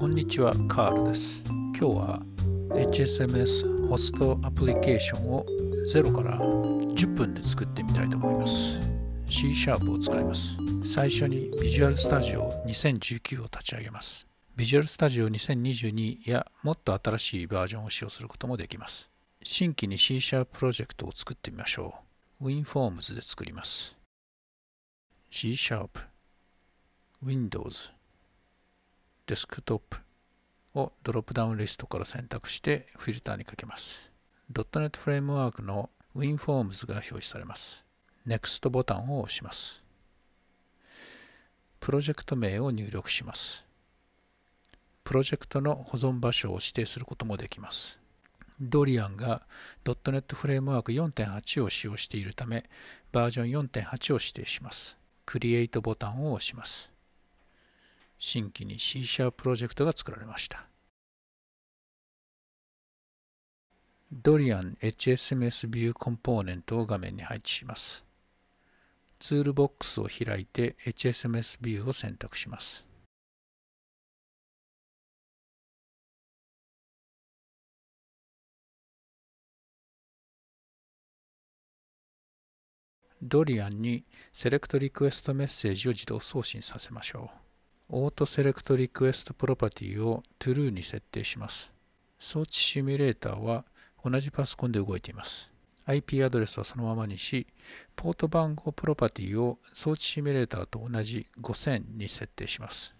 こんにちは、カールです。今日は HSMS ホストアプリケーションを0から10分で作ってみたいと思います。C シャープを使います。最初に Visual Studio 2019を立ち上げます。Visual Studio 2022やもっと新しいバージョンを使用することもできます。新規に C シャーププロジェクトを作ってみましょう。WinForms で作ります。C シャープ Windows デスクトップをドロップダウンリストから選択してフィルターにかけます。.NET フレームワークの WinForms が表示されます。NEXT ボタンを押します。プロジェクト名を入力します。プロジェクトの保存場所を指定することもできます。ドリアンが .NET フレームワーク4.8を使用しているため、バージョン4.8を指定します。クリエイトボタンを押します。新規に C シャープロジェクトが作られました。ドリアン HSMS ビューコンポーネントを画面に配置します。ツールボックスを開いて HSMS ビューを選択します。ドリアンにセレクトリクエストメッセージを自動送信させましょう。オートセレクトリクエストプロパティを True に設定します。装置シミュレーターは同じパソコンで動いています。IP アドレスはそのままにし、ポート番号プロパティを装置シミュレーターと同じ5000に設定します。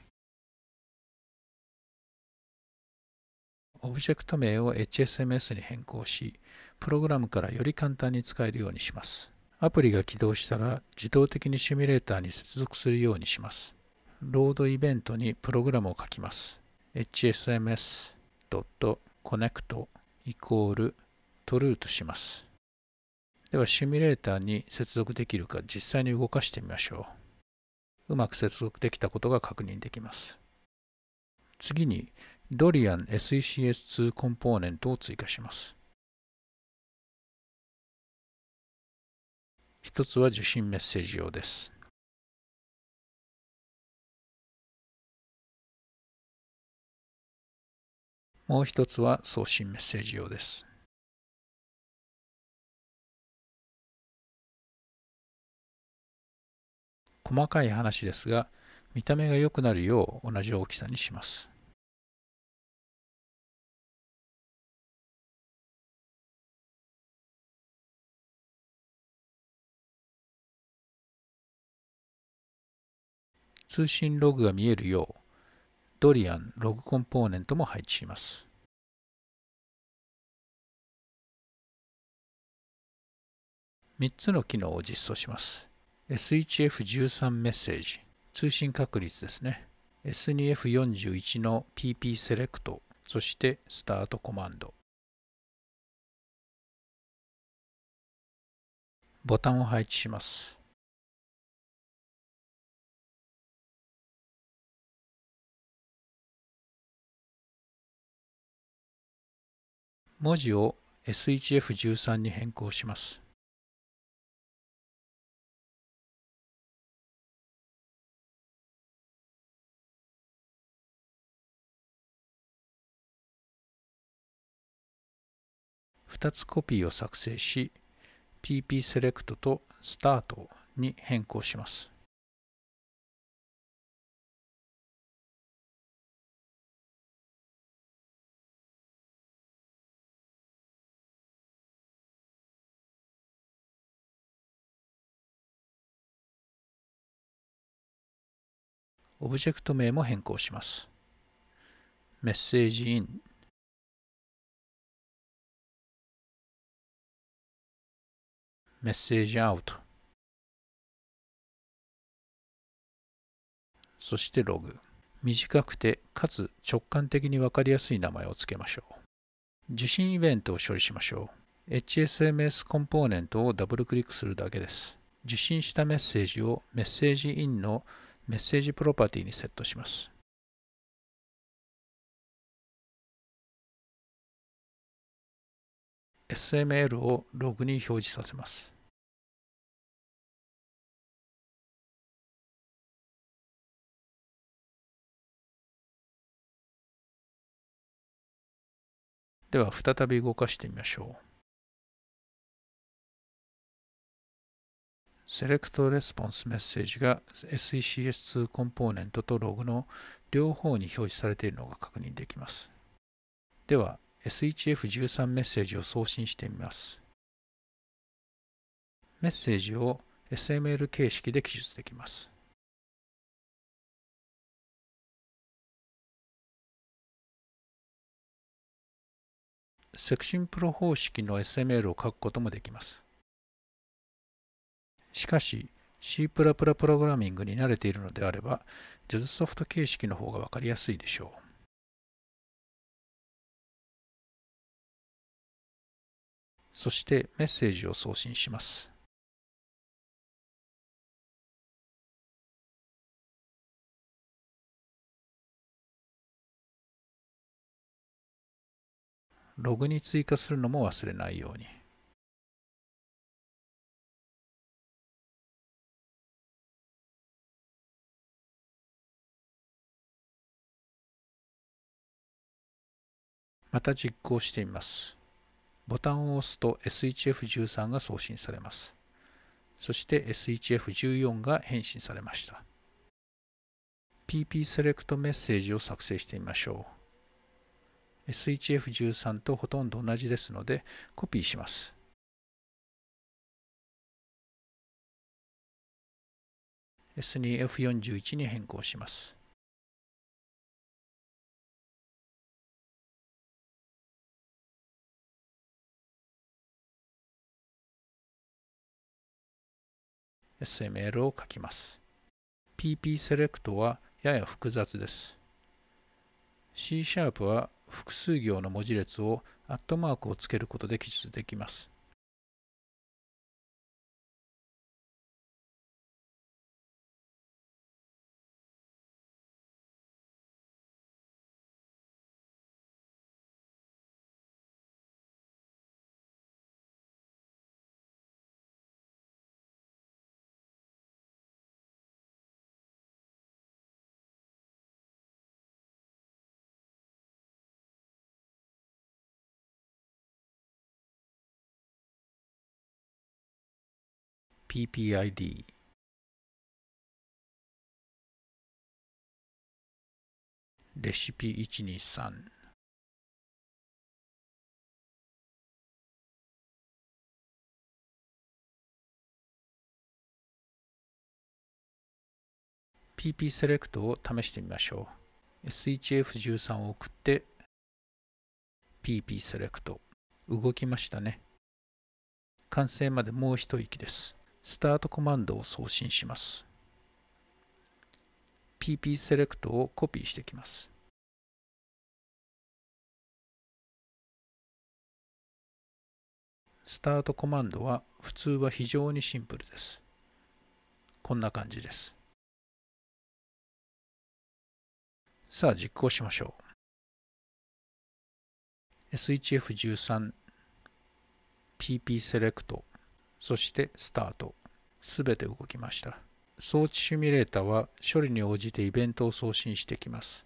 オブジェクト名を HSMS に変更し、プログラムからより簡単に使えるようにします。アプリが起動したら自動的にシミュレーターに接続するようにします。ロードイベントにプログラムを書きます。hsms.connect イコール true とします。では、シミュレーターに接続できるか実際に動かしてみましょう。うまく接続できたことが確認できます。次に、ドリアン SECS2 コンポーネントを追加します。一つは受信メッセージ用です。もう一つは送信メッセージ用です。細かい話ですが、見た目が良くなるよう同じ大きさにします。通信ログが見えるようドリアン、ログコンポーネントも配置します。3つの機能を実装します。SHF13 メッセージ、通信確率ですね。S2F41 の PP セレクト、そしてスタートコマンド。ボタンを配置します。文字を SHF13 に変更します。2つコピーを作成し PP セレクトとスタートに変更します。オブジェクト名も変更します。メッセージイン。メッセージアウト。そしてログ短くてかつ直感的に分かりやすい名前を付けましょう受信イベントを処理しましょう HSMS コンポーネントをダブルクリックするだけです受信したメッセージをメッセージインのメッセージプロパティにセットします。SML をログに表示させます。では再び動かしてみましょう。セレクトレスポンスメッセージが SECS2 コンポーネントとログの両方に表示されているのが確認できます。では、s h f 1 3メッセージを送信してみます。メッセージを SML 形式で記述できます。セクシンプロ方式の SML を書くこともできます。しかし C++ プラグラミングに慣れているのであれば JAS ソフト形式の方が分かりやすいでしょう。そしてメッセージを送信します。ログに追加するのも忘れないように。また実行してみます。ボタンを押すと s h f 1 3が送信されます。そして s h f 1 4が返信されました。PP セレクトメッセージを作成してみましょう。s h f 1 3とほとんど同じですのでコピーします。S2F41 に変更します。SML を書きます。PP セレクトはやや複雑です。C シャープは複数行の文字列をアットマークをつけることで記述できます。PPID レシピ123 PP セレクトを試してみましょう SHF13 を送って PP セレクト動きましたね完成までもう一息ですスタートコマンドを送信します。pp セレクトをコピーしてきます。スタートコマンドは普通は非常にシンプルです。こんな感じです。さあ実行しましょう。shf13 pp セレクトそしてスタート。すべて動きました。装置シミュレータは処理に応じてイベントを送信してきます。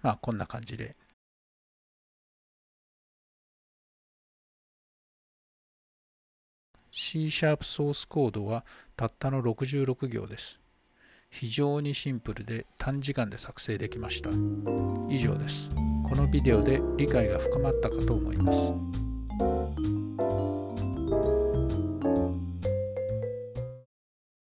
まあこんな感じで。C シャープソースコードはたったの66行です。非常にシンプルで短時間で作成できました。以上です。このビデオで理解が深まったかと思います。